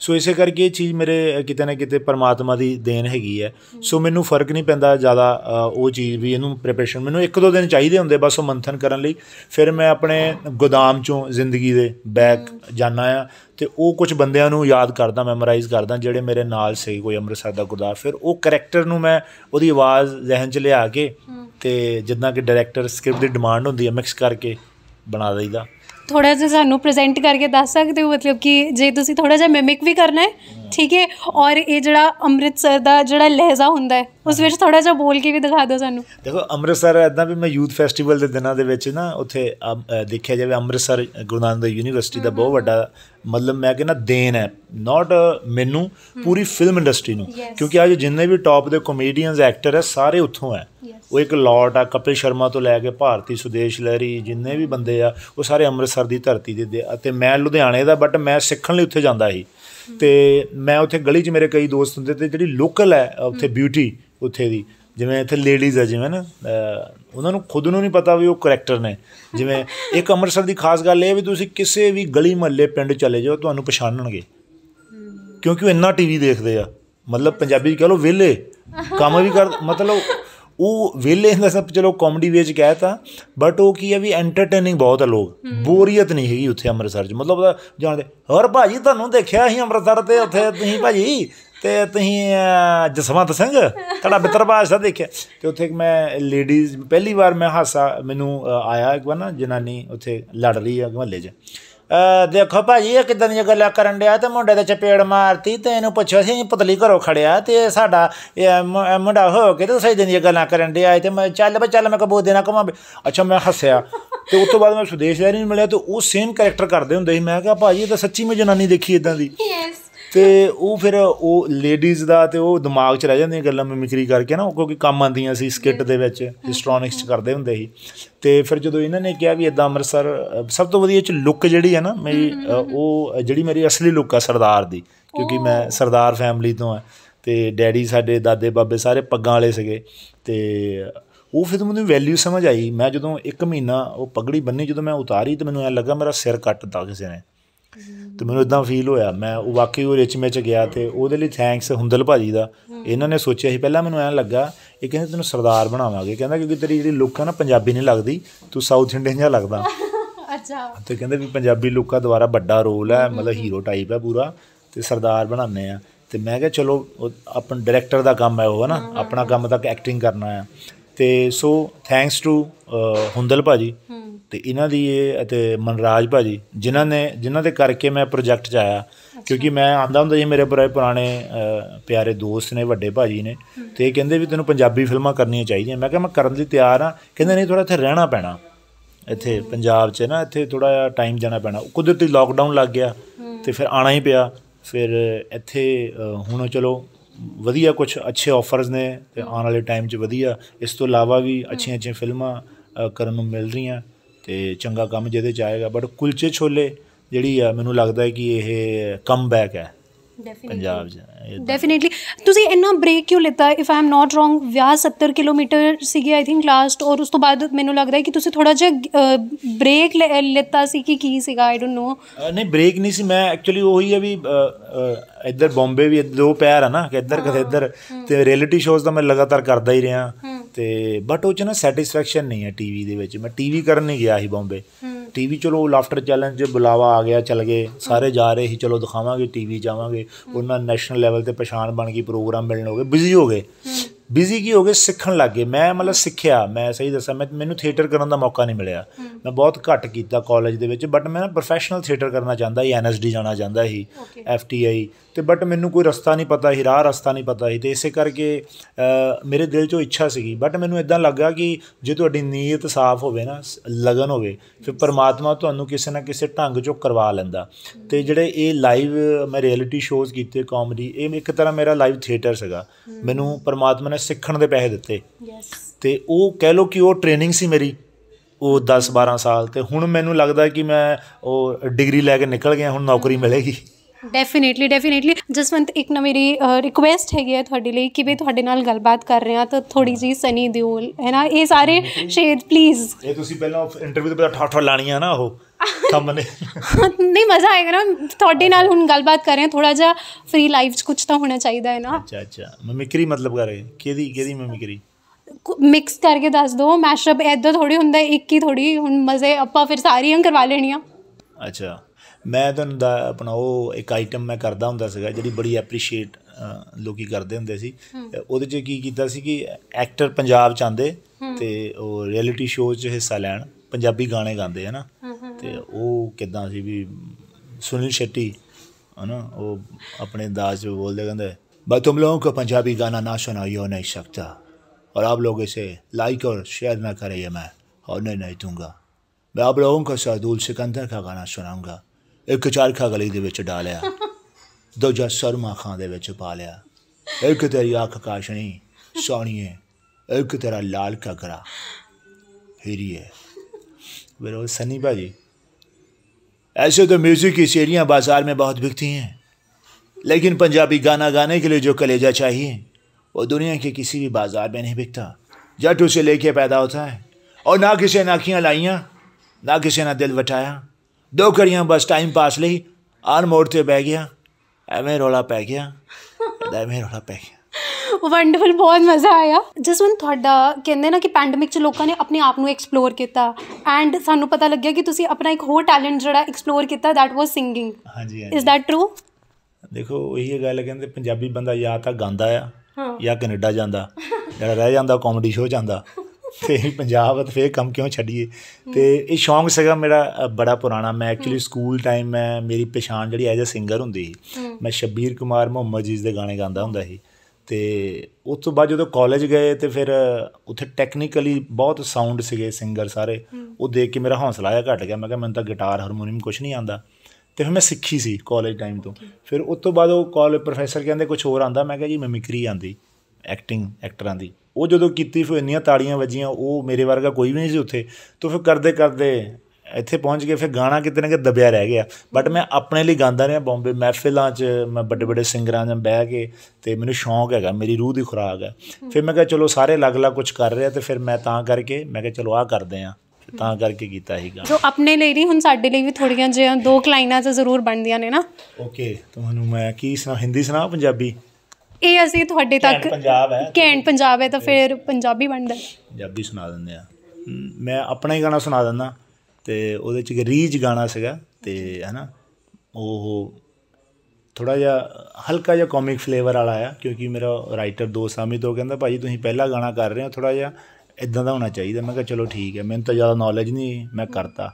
ਸੋ ਇਸੇ ਕਰਕੇ ਇਹ ਚੀਜ਼ ਮੇਰੇ ਕਿਤੇ ਨਾ ਕਿਤੇ ਪਰਮਾਤਮਾ ਦੀ ਦੇਣ ਹੈਗੀ ਹੈ ਸੋ ਮੈਨੂੰ ਫਰਕ ਨਹੀਂ ਪੈਂਦਾ ਜ਼ਿਆਦਾ ਉਹ ਚੀਜ਼ ਵੀ ਇਹਨੂੰ ਪ੍ਰੇਪਰੇਸ਼ਨ ਮੈਨੂੰ ਇੱਕ ਦੋ ਦਿਨ ਚਾਹੀਦੇ ਹੁੰਦੇ ਬਸ ਉਹ ਮੰਥਨ ਕਰਨ ਲਈ ਫਿਰ ਮੈਂ ਆਪਣੇ ਗੋਦਾਮ ਚੋਂ ਜ਼ਿੰਦਗੀ ਦੇ ਬੈਕ ਜਾਣਾ ਆ ਤੇ ਉਹ ਕੁਝ ਬੰਦਿਆਂ ਨੂੰ ਯਾਦ ਕਰਦਾ ਮੈਮੋਰਾਈਜ਼ ਕਰਦਾ ਜਿਹੜੇ ਮੇਰੇ ਨਾਲ ਸੀ ਕੋਈ ਅੰਮ੍ਰਿਤਸਰ ਦਾ ਗੁਰਦਾਰ ਫਿਰ ਉਹ ਕੈਰੈਕਟਰ ਨੂੰ ਮੈਂ ਉਹਦੀ ਆਵਾਜ਼ ਜ਼ਹਿਨ 'ਚ ਲਿਆ ਕੇ ਤੇ ਜਿੱਦਾਂ ਕਿ ਡਾਇਰੈਕਟਰ ਸਕ੍ਰਿਪਟ ਦੀ ਡਿਮਾਂਡ ਹੁੰਦੀ ਹੈ ਮਿਕਸ ਕਰਕੇ ਬਣਾ ਦਈਦਾ ਥੋੜਾ ਜਿਹਾ ਸਾਨੂੰ ਪ੍ਰੈਜ਼ੈਂਟ ਕਰਕੇ ਦੱਸ ਸਕਦੇ ਹੋ ਮਤਲਬ ਕਿ ਜੇ ਤੁਸੀਂ ਥੋੜਾ ਜਿਹਾ ਮਿਮਿਕ ਵੀ ਕਰਨਾ ਹੈ ਠੀਕ ਹੈ ਔਰ ਇਹ ਜਿਹੜਾ ਅੰਮ੍ਰਿਤਸਰ ਦਾ ਜਿਹੜਾ ਲਹਿਜ਼ਾ ਹੁੰਦਾ ਹੈ ਉਸ ਵਿੱਚ ਥੋੜਾ ਜਿਹਾ ਬੋਲ ਕੇ ਵੀ ਦਿਖਾ ਦਿਓ ਸਾਨੂੰ ਦੇਖੋ ਅੰਮ੍ਰਿਤਸਰ ਐਦਾਂ ਵੀ ਮੈਂ ਯੂਥ ਫੈਸਟੀਵਲ ਦੇ ਦਿਨਾਂ ਦੇ ਵਿੱਚ ਨਾ ਉੱਥੇ ਦੇਖਿਆ ਜਾਵੇ ਅੰਮ੍ਰਿਤਸਰ ਗੁਰੂ ਨਾਨਕ ਦੇਵ ਯੂਨੀਵਰਸਿਟੀ ਦਾ ਬਹੁਤ ਵੱਡਾ ਮਤਲਬ ਮੈਂ ਕਹਿੰਦਾ ਦੇਨ ਹੈ ਨਾਟ ਮੈਨੂੰ ਪੂਰੀ ਫਿਲਮ ਇੰਡਸਟਰੀ ਨੂੰ ਕਿਉਂਕਿ ਅੱਜ ਜਿੰਨੇ ਵੀ ਟਾਪ ਦੇ ਕਮੇਡੀਅਨਸ ਐਕਟਰ ਹੈ ਸਾਰੇ ਉੱਥੋਂ ਹੈ ਉਹ ਇੱਕ ਲੌਟ ਆ ਕਪਿਲ ਸ਼ਰਮਾ ਤੋਂ ਲੈ ਕੇ ਭਾਰਤੀ ਸੁਦੇਸ਼ ਲਹਿਰੀ ਜਿੰਨੇ ਵੀ ਬੰਦੇ ਆ ਉਹ ਸਾਰੇ ਅੰਮ੍ਰਿਤਸਰ ਦੀ ਧਰਤੀ ਦੇ ਦੇ ਅਤੇ ਮੈਂ ਲੁਧਿਆਣੇ ਦਾ ਬਟ ਮੈਂ ਸਿੱਖਣ ਲਈ ਉੱਥੇ ਜਾਂਦਾ ਸੀ ਤੇ ਮੈਂ ਉੱਥੇ ਗਲੀ 'ਚ ਮੇਰੇ ਕਈ ਦੋਸਤ ਹੁੰਦੇ ਤੇ ਜਿਹੜੀ ਲੋਕਲ ਹੈ ਉੱਥੇ ਬਿਊਟੀ ਉੱਥੇ ਦੀ ਜਿਵੇਂ ਇੱਥੇ ਲੇਡੀਜ਼ ਆ ਜਿਵੇਂ ਨਾ ਉਹਨਾਂ ਨੂੰ ਖੁਦ ਨੂੰ ਨਹੀਂ ਪਤਾ ਵੀ ਉਹ ਕੈਰੈਕਟਰ ਨੇ ਜਿਵੇਂ ਇੱਕ ਅੰਮ੍ਰਿਤਸਰ ਦੀ ਖਾਸ ਗੱਲ ਇਹ ਵੀ ਤੁਸੀਂ ਕਿਸੇ ਵੀ ਗਲੀ ਮਹੱਲੇ ਪਿੰਡ ਚਲੇ ਜਾਓ ਤੁਹਾਨੂੰ ਪਛਾਣਨਗੇ ਕਿਉਂਕਿ ਉਹ ਇੰਨਾ ਟੀਵੀ ਦੇਖਦੇ ਆ ਮਤਲਬ ਪੰਜਾਬੀ ਕਹ ਲੋ ਵਿਲੇ ਕੰਮ ਵੀ ਕਰ ਮਤਲਬ ਉਹ ਵੇਲੇ ਇਹਦਾ ਸਭ ਚਲੋ ਕਾਮੇਡੀ ਵੇਚ ਕਹਿਤਾ ਬਟ ਉਹ ਕੀ ਹੈ ਵੀ ਐਂਟਰਟੇਨਿੰਗ ਬਹੁਤ ਹੈ ਲੋਕ ਬੋਰੀਅਤ ਨਹੀਂ ਹੈਗੀ ਉੱਥੇ ਅੰਮ੍ਰਿਤਸਰ 'ਚ ਮਤਲਬ ਜਾਣਦੇ ਹੋਰ ਭਾਜੀ ਤੁਹਾਨੂੰ ਦੇਖਿਆ ਸੀ ਅੰਮ੍ਰਿਤਸਰ ਤੇ ਉੱਥੇ ਤੁਸੀਂ ਭਾਜੀ ਤੇ ਤੁਸੀਂ ਜਸਵੰਤ ਸਿੰਘ ਤੁਹਾਡਾ ਬਿੱਤਰ ਬਾਸ਼ਾ ਦੇਖਿਆ ਤੇ ਉੱਥੇ ਮੈਂ ਲੇਡੀਜ਼ ਪਹਿਲੀ ਵਾਰ ਮੈਂ ਹਾਸਾ ਮੈਨੂੰ ਆਇਆ ਇੱਕ ਵਾਰ ਨਾ ਜਨਾਨੀ ਉੱਥੇ ਲੜ ਰਹੀ ਹੈ ਮਹੱਲੇ 'ਚ ਦੇਖੋ ਭਾਜੀ ਇਹ ਕਿਦਾਂ ਦੀਆਂ ਗੱਲਾਂ ਕਰਨ ਡਿਆ ਤੇ ਮੁੰਡੇ ਦੇ ਚਪੇੜ ਮਾਰਤੀ ਤੇ ਇਹਨੂੰ ਪੁੱਛਿਆ ਸੀ ਪਤਲੀ ਘਰੋਂ ਖੜਿਆ ਤੇ ਸਾਡਾ ਮੁੰਡਾ ਹੋ ਕੇ ਤੇ ਸਹੀ ਦਿਨ ਦੀਆਂ ਗੱਲਾਂ ਕਰਨ ਡਿਆ ਤੇ ਮੈਂ ਚੱਲ ਬਈ ਚੱਲ ਮੈਂ ਕਬੂਦ ਦੇਣਾ ਕਮਾ ਅੱਛਾ ਮੈਂ ਹੱਸਿਆ ਤੇ ਉਸ ਤੋਂ ਬਾਅਦ ਮੈਂ ਸੁਦੇਸ਼ ਜੈਨ ਨੂੰ ਮਿਲਿਆ ਤੇ ਉਹ ਸੇਮ ਕੈਰੈਕਟਰ ਕਰਦੇ ਹੁੰਦੇ ਸੀ ਮੈਂ ਕਿਹਾ ਭਾਜੀ ਇਹ ਤਾਂ ਸੱਚੀ ਮੈਂ ਜਨਾਨੀ ਦੇਖੀ ਇਦਾਂ ਦੀ ਯੈਸ ਤੇ ਉਹ ਫਿਰ ਉਹ ਲੇਡੀਜ਼ ਦਾ ਤੇ ਉਹ ਦਿਮਾਗ 'ਚ ਰਹਿ ਜਾਂਦੀਆਂ ਗੱਲਾਂ ਮਿਮਿਕਰੀ ਕਰਕੇ ਨਾ ਕਿਉਂਕਿ ਕੰਮ ਆਉਂਦੀਆਂ ਸੀ ਸਕਿੱਟ ਦੇ ਵਿੱਚ ਹਿਸਟ੍ਰੋਨਿਕਸ 'ਚ ਕਰਦੇ ਹੁੰਦੇ ਸੀ ਤੇ ਫਿਰ ਜਦੋਂ ਇਹਨਾਂ ਨੇ ਕਿਹਾ ਵੀ ਇਦਾਂ ਅੰਮ੍ਰਿਤਸਰ ਸਭ ਤੋਂ ਵਧੀਆ ਚ ਲੁੱਕ ਜਿਹੜੀ ਹੈ ਨਾ ਮੇਰੀ ਉਹ ਜਿਹੜੀ ਮੇਰੀ ਅਸਲੀ ਲੁੱਕ ਆ ਸਰਦਾਰ ਦੀ ਕਿਉਂਕਿ ਮੈਂ ਸਰਦਾਰ ਫੈਮਿਲੀ ਤੋਂ ਆ ਤੇ ਡੈਡੀ ਸਾਡੇ ਦਾਦੇ ਬਾਬੇ ਸਾਰੇ ਪੱਗਾਂ ਵਾਲੇ ਸੀਗੇ ਤੇ ਉਹ ਫਿਰ ਮੈਨੂੰ ਵੈਲਿਊ ਸਮਝ ਆਈ ਮੈਂ ਜਦੋਂ 1 ਮਹੀਨਾ ਉਹ ਪਗੜੀ ਬੰਨੀ ਜਦੋਂ ਮੈਂ ਉਤਾਰੀ ਤੇ ਮੈਨੂੰ ਐ ਲੱਗਾ ਮੇਰਾ ਸਿਰ ਕੱਟਦਾ ਕਿਸੇ ਨੇ ਤੇ ਮੈਨੂੰ ਇਦਾਂ ਫੀਲ ਹੋਇਆ ਮੈਂ ਉਹ ਵਾਕਈ ਉਹ ਰਿਚਮੇ ਚ ਗਿਆ ਤੇ ਉਹਦੇ ਲਈ ਥੈਂਕਸ ਹੁੰਦਲ ਭਾਜੀ ਦਾ ਇਹਨਾਂ ਨੇ ਸੋਚਿਆ ਸੀ ਪਹਿਲਾਂ ਮੈਨੂੰ ਐਂ ਲੱਗਾ ਇਹ ਕਹਿੰਦੇ ਤੈਨੂੰ ਸਰਦਾਰ ਬਣਾਵਾਂਗੇ ਕਹਿੰਦਾ ਕਿਉਂਕਿ ਤੇਰੀ ਜਿਹੜੀ ਲੁੱਕ ਆ ਨਾ ਪੰਜਾਬੀ ਨਹੀਂ ਲੱਗਦੀ ਤੂੰ ਸਾਊਥ ਇੰਡੀਅਨ ਜਿਹਾ ਲੱਗਦਾ ਅੱਛਾ ਤੇ ਕਹਿੰਦੇ ਵੀ ਪੰਜਾਬੀ ਲੁੱਕਾ ਦੁਆਰਾ ਵੱਡਾ ਰੋਲ ਹੈ ਮਤਲਬ ਹੀਰੋ ਟਾਈਪ ਹੈ ਪੂਰਾ ਤੇ ਸਰਦਾਰ ਬਣਾਉਣੇ ਆ ਤੇ ਮੈਂ ਕਿਹਾ ਚਲੋ ਆਪਣਾ ਡਾਇਰੈਕਟਰ ਦਾ ਕੰਮ ਹੈ ਉਹ ਨਾ ਆਪਣਾ ਕੰਮ ਤਾਂ ਐਕਟਿੰਗ ਕਰਨਾ ਹੈ ਤੇ ਸੋ ਥੈਂਕਸ ਟੂ ਹੁੰਦਲ ਭਾਜੀ ਤੇ ਇਹਨਾਂ ਦੀ ਇਹ ਅਤੇ ਮਨਰਾਜ ਭਾਜੀ ਜਿਨ੍ਹਾਂ ਨੇ ਜਿਨ੍ਹਾਂ ਦੇ ਕਰਕੇ ਮੈਂ ਪ੍ਰੋਜੈਕਟ 'ਚ ਆਇਆ ਕਿਉਂਕਿ ਮੈਂ ਆਂਦਾ ਹੁੰਦਾ ਜੀ ਮੇਰੇ ਬੜੇ ਪੁਰਾਣੇ ਪਿਆਰੇ ਦੋਸਤ ਨੇ ਵੱਡੇ ਭਾਜੀ ਨੇ ਤੇ ਇਹ ਕਹਿੰਦੇ ਵੀ ਤੈਨੂੰ ਪੰਜਾਬੀ ਫਿਲਮਾਂ ਕਰਨੀਆਂ ਚਾਹੀਦੀਆਂ ਮੈਂ ਕਿਹਾ ਮੈਂ ਕਰਨ ਲਈ ਤਿਆਰ ਆ ਕਹਿੰਦੇ ਨਹੀਂ ਥੋੜਾ ਇੱਥੇ ਰਹਿਣਾ ਪੈਣਾ ਇੱਥੇ ਪੰਜਾਬ 'ਚ ਨਾ ਇੱਥੇ ਥੋੜਾ ਜਿਹਾ ਟਾਈਮ ਜਾਣਾ ਪੈਣਾ ਕੁਦਰਤੀ ਲਾਕਡਾਊਨ ਲੱਗ ਗਿਆ ਤੇ ਫਿਰ ਆਣਾ ਹੀ ਪਿਆ ਫਿਰ ਇੱਥੇ ਹੁਣ ਚਲੋ ਵਧੀਆ ਕੁਝ ਅੱਛੇ ਆਫਰਸ ਨੇ ਤੇ ਆਉਣ ਵਾਲੇ ਟਾਈਮ 'ਚ ਵਧੀਆ ਇਸ ਤੋਂ ਇਲਾਵਾ ਵੀ ਅੱਛੀਆਂ ਅੱਛੀਆਂ ਫਿਲਮਾਂ ਕਰਨ ਨੂੰ ਮਿਲ ਰਹੀਆਂ ਤੇ ਚੰਗਾ ਕੰਮ ਜਿਹਦੇ ਚ ਆਏਗਾ ਬਟ ਕੁਲਚੇ ਛੋਲੇ ਜਿਹੜੀ ਆ ਮੈਨੂੰ ਲੱਗਦਾ ਹੈ ਕਿ ਇਹ ਕਮਬੈਕ ਹੈ ਪੰਜਾਬ ਚ ਡੈਫੀਨਿਟਲੀ ਤੁਸੀਂ ਇੰਨਾ ਬ੍ਰੇਕ ਕਿਉਂ ਲਿੱਤਾ if I am not wrong ਵਿਆਹ 70 ਕਿਲੋਮੀਟਰ ਸੀਗੀ ਆਈ ਥਿੰਕ ਲਾਸਟ ਔਰ ਉਸ ਤੋਂ ਬਾਅਦ ਮੈਨੂੰ ਲੱਗਦਾ ਹੈ ਕਿ ਤੁਸੀਂ ਥੋੜਾ ਜਿਹਾ ਬ੍ਰੇਕ ਲਿੱਤਾ ਸੀ ਕਿ ਕੀ ਸੀਗਾ ਆਈ ਡੋਨਟ ਨੋ ਨਹੀਂ ਬ੍ਰੇਕ ਨਹੀਂ ਸੀ ਮੈਂ ਐਕਚੁਅਲੀ ਉਹੀ ਹੈ ਵੀ ਇੱਧਰ ਬੰਬੇ ਵੀ ਦੋ ਪੈਰ ਆ ਨਾ ਕਿ ਇੱਧਰ ਕਦੇ ਇੱਧਰ ਤੇ ਰਿਐਲਿਟੀ ਸ਼ੋਜ਼ ਦਾ ਮੈਂ ਲਗਾਤਾਰ ਕਰਦਾ ਹੀ ਰਿਹਾ ਤੇ ਬਟ ਉਹ ਚ ਨਾ ਸੈਟੀਸਫੈਕਸ਼ਨ ਨਹੀਂ ਹੈ ਟੀਵੀ ਦੇ ਵਿੱਚ ਮੈਂ ਟੀਵੀ ਕਰਨ ਨਹੀਂ ਗਿਆ ਸੀ ਬੰਬੇ ਟੀਵੀ ਚਲੋ ਲਾਫਟਰ ਚੈਲੰਜ ਬੁਲਾਵਾ ਆ ਗਿਆ ਚਲ ਗਏ ਸਾਰੇ ਜਾ ਰਹੇ ਸੀ ਚਲੋ ਦਿਖਾਵਾਂਗੇ ਟੀਵੀ ਜਾਵਾਂਗੇ ਉਹਨਾਂ ਨੈਸ਼ਨਲ ਲੈਵਲ ਤੇ ਪਛਾਣ ਬਣ ਗਈ ਪ੍ਰੋਗਰਾਮ ਮਿਲਣ ਹੋ ਗਏ ਬਿਜ਼ੀ ਹੋ ਗਏ ਬਿਜ਼ੀ ਕੀ ਹੋ ਗਏ ਸਿੱਖਣ ਲੱਗ ਗਏ ਮੈਂ ਮਤਲਬ ਸਿੱਖਿਆ ਮੈਂ ਸਹੀ ਦੱਸਾਂ ਮੈਨੂੰ ਥੀਏਟਰ ਕਰਨ ਦਾ ਮੌਕਾ ਨਹੀਂ ਮਿਲਿਆ ਮੈਂ ਬਹੁਤ ਘੱਟ ਕੀਤਾ ਕਾਲਜ ਦੇ ਵਿੱਚ ਬਟ ਮੈਂ ਨਾ ਪ੍ਰੋਫੈਸ਼ਨਲ ਥੀਏਟਰ ਕਰਨਾ ਚਾਹੁੰਦਾ ਸੀ ਐਨਐਸਡੀ ਜਾਣਾ ਚਾਹੁੰਦਾ ਸੀ ਐਫਟੀਆਈ ਤੇ ਬਟ ਮੈਨੂੰ ਕੋਈ ਰਸਤਾ ਨਹੀਂ ਪਤਾ ਸੀ ਰਾਹ ਰਸਤਾ ਨਹੀਂ ਪਤਾ ਸੀ ਤੇ ਇਸੇ ਕਰਕੇ ਮੇਰੇ ਦਿਲ 'ਚੋਂ ਇੱਛਾ ਸੀਗੀ ਬਟ ਮੈਨੂੰ ਇਦਾਂ ਲੱਗਾ ਕਿ ਜੇ ਤੁਹਾਡੀ ਨੀਅਤ ਸਾਫ਼ ਹੋਵੇ ਨਾ ਲਗਨ ਹੋਵੇ ਫਿਰ ਪਰਮਾਤਮਾ ਤੁਹਾਨੂੰ ਕਿਸੇ ਨਾ ਕਿਸੇ ਢੰਗ 'ਚੋਂ ਕਰਵਾ ਲੈਂਦਾ ਤੇ ਜਿਹੜੇ ਇਹ ਲਾਈਵ ਮੈਂ ਰਿਐਲਿਟੀ ਸ਼ੋਜ਼ ਕੀਤੇ ਕਾਮੇਡੀ ਇਹ ਇੱਕ ਤਰ੍ਹਾਂ ਮੇਰਾ ਲਾਈਵ ਥੀਏਟਰ ਸੀਗਾ ਮੈਨੂੰ ਪਰਮਾਤਮਾ ਨੇ ਸਿੱਖਣ ਦੇ ਪੈਸੇ ਦਿੱਤੇ ਯੈਸ ਤੇ ਉਹ ਕਹਿ ਲੋ ਕਿ ਉਹ ਟ੍ਰੇਨਿੰਗ ਸੀ ਮੇਰੀ ਉਹ 10 12 ਸਾਲ ਤੇ ਹੁਣ ਮੈਨੂੰ ਲੱਗਦਾ ਕਿ ਮੈਂ ਉਹ ਡਿਗਰੀ ਲੈ ਕੇ ਨਿਕਲ ਗਿਆ ਹੁਣ ਨੌਕਰੀ ਮਿਲੇਗੀ ਡੈਫੀਨਿਟਲੀ ਡੈਫੀਨਿਟਲੀ ਜਸਵੰਤ ਇੱਕ ਨਾ ਮੇਰੀ ਰਿਕੁਐਸਟ ਹੈਗੀ ਹੈ ਤੁਹਾਡੇ ਲਈ ਕਿ ਵੀ ਤੁਹਾਡੇ ਨਾਲ ਗੱਲਬਾਤ ਕਰ ਰਹੇ ਆ ਤਾਂ ਥੋੜੀ ਜੀ ਸਨੀ ਦਿਓਲ ਹੈ ਨਾ ਇਹ ਸਾਰੇ ਸ਼ੇਡ ਪਲੀਜ਼ ਇਹ ਤੁਸੀਂ ਪਹਿਲਾਂ ਇੰਟਰਵਿਊ ਤੇ ਪਹਿਲਾਂ ਠਾ ਲਾਣੀ ਆ ਨਾ ਉਹ ਕੰਮ ਨੇ ਨਹੀਂ ਮਜ਼ਾ ਆਏਗਾ ਨਾ ਤੁਹਾਡੇ ਨਾਲ ਹੁਣ ਗੱਲਬਾਤ ਕਰ ਰਹੇ ਆ ਥੋੜਾ ਜਿਹਾ ਫ੍ਰੀ ਲਾਈਫ 'ਚ ਕੁਝ ਤਾਂ ਹੋਣਾ ਚਾਹੀਦਾ ਹੈ ਨਾ ਅੱਛਾ ਅੱਛਾ ਮਮਿਕਰੀ ਮਤਲਬ ਕਰ ਰਹੇ ਕਿਹਦੀ ਕਿਹਦੀ ਮਮਿਕਰੀ ਮਿਕਸ ਕਰਕੇ ਦੱਸ ਦੋ ਮੈਸ਼ਅਪ ਐਦਾਂ ਥੋੜੀ ਹੁੰਦਾ ਇੱਕ ਹੀ ਥੋੜੀ ਹੁਣ ਮਜ਼ੇ ਆਪਾਂ ਫਿਰ ਸਾਰੀਆਂ ਕਰਵਾ ਲੈਣੀਆਂ ਅੱਛਾ ਮੈਂ ਤੁਹਾਨੂੰ ਦਾ ਆਪਣਾ ਉਹ ਇੱਕ ਆਈਟਮ ਮੈਂ ਕਰਦਾ ਹੁੰਦਾ ਸੀਗਾ ਜਿਹੜੀ ਬੜੀ ਐਪਰੀਸ਼ੀਏਟ ਲੋਕੀ ਕਰਦੇ ਹੁੰਦੇ ਸੀ ਉਹਦੇ 'ਚ ਕੀ ਕੀਤਾ ਸੀ ਕਿ ਐਕਟਰ ਪੰਜਾਬ ਚ ਆਂਦੇ ਤੇ ਉਹ ਰਿਐਲਿਟੀ ਸ਼ੋਅ 'ਚ ਹਿੱਸਾ ਲੈਣ ਪੰਜਾਬੀ ਗਾਣੇ ਗਾਉਂਦੇ ਹਨਾ ਤੇ ਉਹ ਕਿਦਾਂ ਸੀ ਵੀ ਸੁਨੀਲ ਸ਼ੈਟੀ ਹਨਾ ਉਹ ਆਪਣੇ ਦਾਜ ਚ ਬੋਲਦੇ ਕਹਿੰਦੇ ਬਾ ਤੁਮ ਲੋਗੋਂ ਕੋ ਪੰਜਾਬੀ ਗਾਣਾ ਨਾ ਸੁਣਾਇਓ ਨਹੀਂ ਸਕਤਾ और आप लोग इसे लाइक और शेयर ना करें ये मैं और नहीं दूंगा मैं आप लोगों को सरदूल सिकंदर का गाना सुनाऊंगा एक चारखा गली दे ਵਿੱਚ ਡਾਲਿਆ ਦੂਜਾ ਸਰਮਾ ਖਾਂ ਦੇ ਵਿੱਚ ਪਾ ਲਿਆ ਇੱਕ ਤੇਰੀ ਅੱਖ ਕਾਸ਼ਣੀ ਸੋਣੀਏ ਇੱਕ ਤੇਰਾ ਲਾਲ ਕਗਰਾ है बिरो सनी भाजी ऐसे तो म्यूज़िक की सीढ़ियाँ बाज़ार में बहुत बिकती हैं लेकिन पंजाबी गाना गाने के लिए जो कलेजा चाहिए वो दुनिया के किसी भी बाजार में नहीं बिकता जट उसे लेके पैदा होता है और ना किसे नाखियाँ लाइया ना किसे ना दिल बटाया दो करियाँ बस टाइम पास ली आन मोड़ते बह गया एवं रोला पै गया एवं रोला पै गया वंडरफुल बहुत मज़ा आया जसवंत थोड़ा कहें ना कि पैंडमिक लोगों ने अपने आप को एक्सप्लोर किया एंड सू पता लग गया कि तुसी अपना एक होर टैलेंट जरा एक्सप्लोर किया that was singing is that true देखो उ गल कंजाबी बंदा या तो गाँव आ ਜਾਂ ਕੈਨੇਡਾ ਜਾਂਦਾ ਜਿਹੜਾ ਰਹਿ ਜਾਂਦਾ ਕਾਮੇਡੀ ਸ਼ੋਅ ਜਾਂਦਾ ਤੇ ਪੰਜਾਬ ਤੇ ਫੇਰ ਕੰਮ ਕਿਉਂ ਛੱਡੀਏ ਤੇ ਇਹ ਸ਼ੌਂਕ ਸੀਗਾ ਮੇਰਾ ਬੜਾ ਪੁਰਾਣਾ ਮੈਂ ਐਕਚੁਅਲੀ ਸਕੂਲ ਟਾਈਮ ਮੈਂ ਮੇਰੀ ਪਛਾਣ ਜਿਹੜੀ ਐਜ਼ ਅ ਸਿੰਗਰ ਹੁੰਦੀ ਸੀ ਮੈਂ ਸ਼ਬੀਰ ਕੁਮਾਰ ਮੁਹੰਮਦ ਜੀ ਦੇ ਗਾਣੇ ਗਾਉਂਦਾ ਹੁੰਦਾ ਸੀ ਤੇ ਉਸ ਤੋਂ ਬਾਅਦ ਜਦੋਂ ਕਾਲਜ ਗਏ ਤੇ ਫਿਰ ਉੱਥੇ ਟੈਕਨੀਕਲੀ ਬਹੁਤ ਸਾਊਂਡ ਸੀਗੇ ਸਿੰਗਰ ਸਾਰੇ ਉਹ ਦੇਖ ਕੇ ਮੇਰਾ ਹੌਸਲਾ ਆਇਆ ਘਟ ਗਿਆ ਮੈਂ ਕਿਹਾ ਮੈਨੂੰ ਤਾਂ ਗਿਟਾਰ ਹਾਰਮੋਨੀਅਮ ਕੁਝ ਨਹੀਂ ਆਉਂਦਾ ਤੇ ਫਿਰ ਮੈਂ ਸਿੱਖੀ ਸੀ ਕਾਲਜ ਟਾਈਮ ਤੋਂ ਫਿਰ ਉਸ ਤੋਂ ਬਾਅਦ ਉਹ ਕਾਲ ਪ੍ਰੋਫੈਸਰ ਕਹਿੰਦੇ ਕੁਝ ਹੋਰ ਆਂਦਾ ਮੈਂ ਕਿਹਾ ਜੀ ਮਿਮਿਕਰੀ ਆਂਦੀ ਐਕਟਿੰਗ ਐਕਟਰਾਂ ਦੀ ਉਹ ਜਦੋਂ ਕੀਤੀ ਫਿਰ ਇੰਨੀਆਂ ਤਾੜੀਆਂ ਵੱਜੀਆਂ ਉਹ ਮੇਰੇ ਵਰਗਾ ਕੋਈ ਵੀ ਨਹੀਂ ਸੀ ਉੱਥੇ ਤੋਂ ਫਿਰ ਕਰਦੇ ਕਰਦੇ ਇੱਥੇ ਪਹੁੰਚ ਕੇ ਫਿਰ ਗਾਣਾ ਕਿਤੇ ਨਾ ਕਿਤੇ ਦਬਿਆ ਰਹਿ ਗਿਆ ਬਟ ਮੈਂ ਆਪਣੇ ਲਈ ਗਾਉਂਦਾ ਰਿਹਾ ਬੰਬੇ ਮਹਿਫਿਲਾਂ 'ਚ ਮੈਂ ਵੱਡੇ ਵੱਡੇ ਸਿੰਗਰਾਂ 'ਚ ਬਹਿ ਕੇ ਤੇ ਮੈਨੂੰ ਸ਼ੌਂਕ ਹੈਗਾ ਮੇਰੀ ਰੂਹ ਦੀ ਖੁਰਾਕ ਹੈ ਫਿਰ ਮੈਂ ਕਿਹਾ ਚਲੋ ਸਾਰੇ ਅਲੱਗ-ਅਲੱਗ ਕੁਝ ਕਰ ਰਹੇ ਆ ਤੇ ਫਿਰ ਮੈਂ ਤਾਂ ਕਰਕੇ ਮੈਂ ਕਿਹਾ ਚਲੋ ਆਹ ਕਰਦੇ ਆ ਤਾਂ ਕਰਕੇ ਕੀਤਾ ਸੀਗਾ ਜੋ ਆਪਣੇ ਲਈ ਨਹੀਂ ਹੁਣ ਸਾਡੇ ਲਈ ਵੀ ਥੋੜੀਆਂ ਜਿਹੀਆਂ ਦੋ ਕਲਾਈਨਾਂ ਤਾਂ ਜ਼ਰੂਰ ਬਣਦੀਆਂ ਨੇ ਨਾ ਓਕੇ ਤੁਹਾਨੂੰ ਮੈਂ ਕੀ ਸੁਣਾ ਹਿੰਦੀ ਸੁਣਾ ਪੰਜਾਬੀ ਇਹ ਅਸੀਂ ਤੁਹਾਡੇ ਤੱਕ ਪੰਜਾਬ ਹੈ ਕੈਂਟ ਪੰਜਾਬ ਹੈ ਤਾਂ ਫਿਰ ਪੰਜਾਬੀ ਬਣਦਾ ਪੰਜਾਬੀ ਸੁਣਾ ਦਿੰਦੇ ਆ ਮੈਂ ਆਪਣਾ ਹੀ ਗਾਣਾ ਸੁਣਾ ਦਿੰਦਾ ਤੇ ਉਹਦੇ ਚ ਰੀਜ ਗਾਣਾ ਸੀਗਾ ਤੇ ਹਨਾ ਉਹ ਥੋੜਾ ਜਿਹਾ ਹਲਕਾ ਜਿਹਾ ਕਾਮਿਕ ਫਲੇਵਰ ਵਾਲਾ ਆ ਕਿਉਂਕਿ ਮੇਰਾ ਰਾਈਟਰ ਦੋਸਤ ਅਮਿਤ ਉਹ ਕਹਿੰਦਾ ਭਾਜੀ ਤੁਸੀਂ ਪਹਿਲਾ ਗਾਣਾ ਕਰ ਰਹੇ ਹੋ ਥੋੜਾ ਜਿਹਾ ਇਦਾਂ ਦਾ ਹੋਣਾ ਚਾਹੀਦਾ ਮੈਂ ਕਿਹਾ ਚਲੋ ਠੀਕ ਹੈ ਮੈਨੂੰ ਤਾਂ ਜ਼ਿਆਦਾ ਨੌਲੇਜ ਨਹੀਂ ਮੈਂ ਕਰਤਾ